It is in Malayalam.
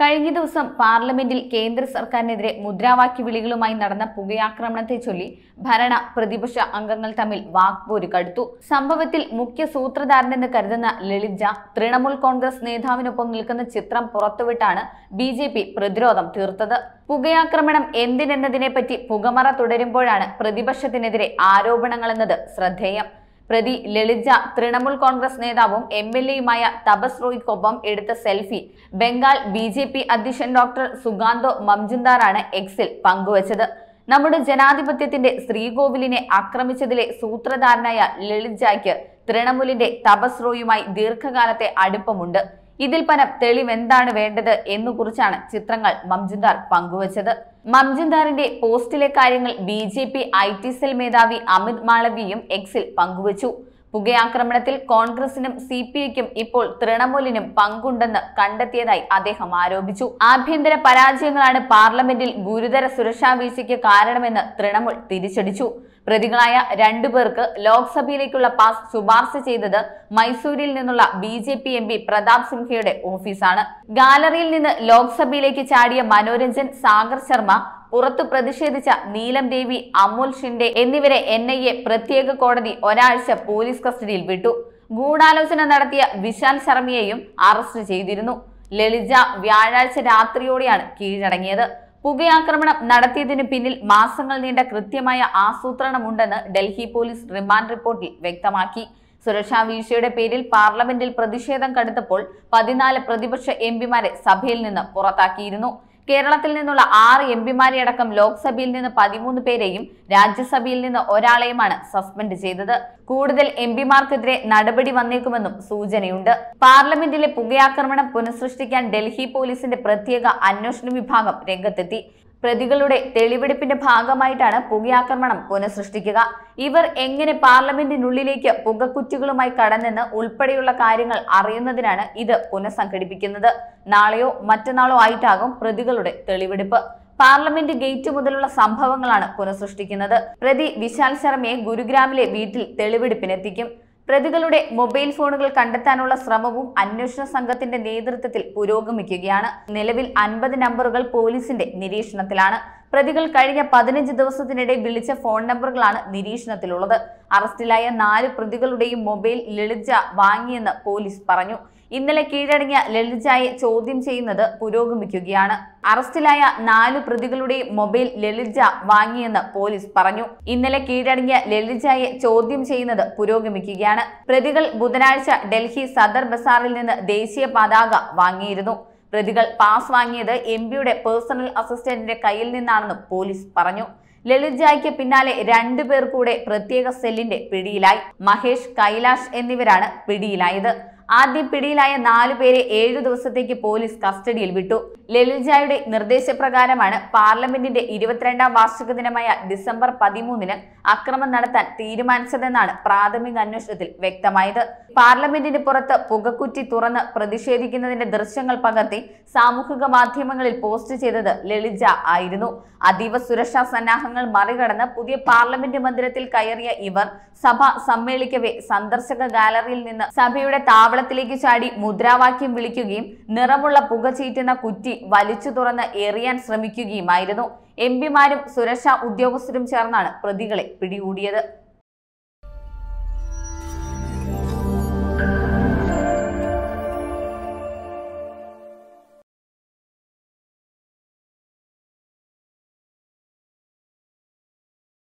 കഴിഞ്ഞ ദിവസം പാർലമെന്റിൽ കേന്ദ്ര സർക്കാരിനെതിരെ മുദ്രാവാക്യ വിളികളുമായി നടന്ന പുകയാക്രമണത്തെ ചൊല്ലി ഭരണ പ്രതിപക്ഷ അംഗങ്ങൾ തമ്മിൽ വാക്പോരു കടുത്തു സംഭവത്തിൽ മുഖ്യ സൂത്രധാരനെന്ന് കരുതുന്ന ലളിത് ജ തൃണമൂൽ കോൺഗ്രസ് നേതാവിനൊപ്പം നിൽക്കുന്ന ചിത്രം പുറത്തുവിട്ടാണ് ബി ജെ പി പ്രതിരോധം തീർത്തത് പുകയാക്രമണം എന്തിനെന്നതിനെപ്പറ്റി പുകമറ തുടരുമ്പോഴാണ് പ്രതിപക്ഷത്തിനെതിരെ ആരോപണങ്ങളെന്നത് ശ്രദ്ധേയം പ്രതി ലളിജ തൃണമൂൽ കോൺഗ്രസ് നേതാവും എം എൽ എയുമായ തപസ് റോയ്ക്കൊപ്പം എടുത്ത selfie Bengal B J P അധ്യക്ഷൻ ഡോക്ടർ സുഗാന്തോ മംജുന്ദാറാണ് എക്സിൽ പങ്കുവച്ചത് നമ്മുടെ ജനാധിപത്യത്തിന്റെ ശ്രീകോവിലിനെ ആക്രമിച്ചതിലെ സൂത്രധാരനായ ലളിജയ്ക്ക് തൃണമൂലിന്റെ തപസ് റോയുമായി ദീർഘകാലത്തെ അടുപ്പമുണ്ട് ഇതിൽ പരം തെളിവെന്താണ് വേണ്ടത് എന്നു കുറിച്ചാണ് ചിത്രങ്ങൾ മംജുദാർ പങ്കുവച്ചത് മംജുദാറിന്റെ പോസ്റ്റിലെ കാര്യങ്ങൾ B J P I T cell മേധാവി അമിത് മാളവിയും എക്സിൽ പങ്കുവച്ചു പുകയാക്രമണത്തിൽ കോൺഗ്രസിനും സി പി ഐക്കും ഇപ്പോൾ തൃണമൂലിനും പങ്കുണ്ടെന്ന് കണ്ടെത്തിയതായി അദ്ദേഹം ആരോപിച്ചു ആഭ്യന്തര പരാജയങ്ങളാണ് പാർലമെന്റിൽ ഗുരുതര സുരക്ഷാ വീഴ്ചയ്ക്ക് കാരണമെന്ന് തൃണമൂൽ തിരിച്ചടിച്ചു പ്രതികളായ രണ്ടു പേർക്ക് ലോക്സഭയിലേക്കുള്ള പാസ് ശുപാർശ ചെയ്തത് മൈസൂരിൽ നിന്നുള്ള B J P M P Pratap സിംഹയുടെ ഓഫീസാണ് ഗാലറിയിൽ നിന്ന് ലോക്സഭയിലേക്ക് ചാടിയ മനോരഞ്ജൻ സാഗർ ശർമ്മ പുറത്തു പ്രതിഷേധിച്ച നീലം ദേവി അമുൽ ഷിൻഡെ എന്നിവരെ എൻ ഐ എ പ്രത്യേക കോടതി ഒരാഴ്ച പോലീസ് കസ്റ്റഡിയിൽ വിട്ടു ഗൂഢാലോചന നടത്തിയ വിശാൽ ശർമ്മയെയും അറസ്റ്റ് ചെയ്തിരുന്നു ലളിജ വ്യാഴാഴ്ച രാത്രിയോടെയാണ് കീഴടങ്ങിയത് പുകയാക്രമണം നടത്തിയതിനു പിന്നിൽ മാസങ്ങൾ നീണ്ട കൃത്യമായ ആസൂത്രണമുണ്ടെന്ന് ഡൽഹി പോലീസ് റിമാൻഡ് റിപ്പോർട്ടിൽ വ്യക്തമാക്കി സുരക്ഷാ വീഴ്ചയുടെ പേരിൽ പാർലമെന്റിൽ പ്രതിഷേധം കടുത്തപ്പോൾ പതിനാല് പ്രതിപക്ഷ എം സഭയിൽ നിന്ന് പുറത്താക്കിയിരുന്നു കേരളത്തിൽ നിന്നുള്ള ആറ് എം പിമാരെ അടക്കം ലോക്സഭയിൽ നിന്ന് പതിമൂന്ന് പേരെയും രാജ്യസഭയിൽ നിന്ന് ഒരാളെയുമാണ് സസ്പെൻഡ് ചെയ്തത് കൂടുതൽ എം പിമാർക്കെതിരെ നടപടി വന്നേക്കുമെന്നും സൂചനയുണ്ട് പാർലമെന്റിലെ പുകയാക്രമണം പുനഃസൃഷ്ടിക്കാൻ ഡൽഹി പോലീസിന്റെ പ്രത്യേക അന്വേഷണ വിഭാഗം രംഗത്തെത്തി പ്രതികളുടെ തെളിവെടുപ്പിന്റെ ഭാഗമായിട്ടാണ് പുകയാക്രമണം പുനഃസൃഷ്ടിക്കുക ഇവർ എങ്ങനെ പാർലമെന്റിനുള്ളിലേക്ക് പുകക്കുറ്റികളുമായി കടന്നെന്ന് ഉൾപ്പെടെയുള്ള കാര്യങ്ങൾ അറിയുന്നതിനാണ് ഇത് പുനഃസംഘടിപ്പിക്കുന്നത് നാളെയോ മറ്റന്നാളോ ആയിട്ടാകും പ്രതികളുടെ തെളിവെടുപ്പ് പാർലമെന്റ് ഗേറ്റ് മുതലുള്ള സംഭവങ്ങളാണ് പുനഃസൃഷ്ടിക്കുന്നത് പ്രതി വിശാൽ ശർമ്മയെ ഗുരുഗ്രാമിലെ വീട്ടിൽ തെളിവെടുപ്പിനെത്തിക്കും പ്രതികളുടെ മൊബൈൽ ഫോണുകൾ കണ്ടെത്താനുള്ള ശ്രമവും അന്വേഷണ സംഘത്തിന്റെ നേതൃത്വത്തിൽ പുരോഗമിക്കുകയാണ് നിലവിൽ അൻപത് നമ്പറുകൾ പോലീസിന്റെ നിരീക്ഷണത്തിലാണ് പ്രതികൾ കഴിഞ്ഞ പതിനഞ്ച് ദിവസത്തിനിടെ വിളിച്ച ഫോൺ നമ്പറുകളാണ് നിരീക്ഷണത്തിലുള്ളത് അറസ്റ്റിലായ നാല് പ്രതികളുടെയും മൊബൈൽ ലളിജ വാങ്ങിയെന്ന് പോലീസ് പറഞ്ഞു ഇന്നലെ കീഴടങ്ങിയ ലളിജയെ ചോദ്യം ചെയ്യുന്നത് പുരോഗമിക്കുകയാണ് അറസ്റ്റിലായ നാല് പ്രതികളുടെയും മൊബൈൽ ലളിജ വാങ്ങിയെന്ന് പോലീസ് പറഞ്ഞു ഇന്നലെ കീഴടങ്ങിയ ലളിജയെ ചോദ്യം ചെയ്യുന്നത് പുരോഗമിക്കുകയാണ് പ്രതികൾ ബുധനാഴ്ച ഡൽഹി സദർ ബസാറിൽ നിന്ന് ദേശീയ പതാക വാങ്ങിയിരുന്നു പ്രതികൾ പാസ് വാങ്ങിയത് എം പിയുടെ പേഴ്സണൽ അസിസ്റ്റന്റിന്റെ കയ്യിൽ നിന്നാണെന്ന് പോലീസ് പറഞ്ഞു ലളിത് ജായ്ക്ക് പിന്നാലെ രണ്ടുപേർ കൂടെ പ്രത്യേക സെല്ലിന്റെ പിടിയിലായി മഹേഷ് കൈലാഷ് എന്നിവരാണ് പിടിയിലായത് ആദ്യം പിടിയിലായ നാലു പേരെ ഏഴു ദിവസത്തേക്ക് പോലീസ് കസ്റ്റഡിയിൽ വിട്ടു ലളിജായുടെ നിർദ്ദേശപ്രകാരമാണ് പാർലമെന്റിന്റെ ഇരുപത്തിരണ്ടാം വാർഷിക ദിനമായ ഡിസംബർ പതിമൂന്നിന് അക്രമം നടത്താൻ തീരുമാനിച്ചതെന്നാണ് പ്രാഥമിക അന്വേഷണത്തിൽ വ്യക്തമായത് പാർലമെന്റിന് പുറത്ത് പുകക്കുറ്റി തുറന്ന് പ്രതിഷേധിക്കുന്നതിന്റെ ദൃശ്യങ്ങൾ പകർത്തി സാമൂഹിക മാധ്യമങ്ങളിൽ പോസ്റ്റ് ചെയ്തത് ലളിജ ആയിരുന്നു അതീവ സുരക്ഷാ സന്നാഹങ്ങൾ മറികടന്ന് പുതിയ പാർലമെന്റ് മന്ദിരത്തിൽ കയറിയ ഇവർ സഭ സമ്മേളിക്കവേ സന്ദർശക ഗാലറിയിൽ നിന്ന് സഭയുടെ താവള താവളത്തിലേക്ക് ചാടി മുദ്രാവാക്യം വിളിക്കുകയും നിറമുള്ള പുക ചീറ്റുന്ന കുറ്റി വലിച്ചു തുറന്ന് എറിയാൻ ശ്രമിക്കുകയുമായിരുന്നു എം പിമാരും സുരക്ഷാ ഉദ്യോഗസ്ഥരും ചേർന്നാണ് പ്രതികളെ പിടികൂടിയത്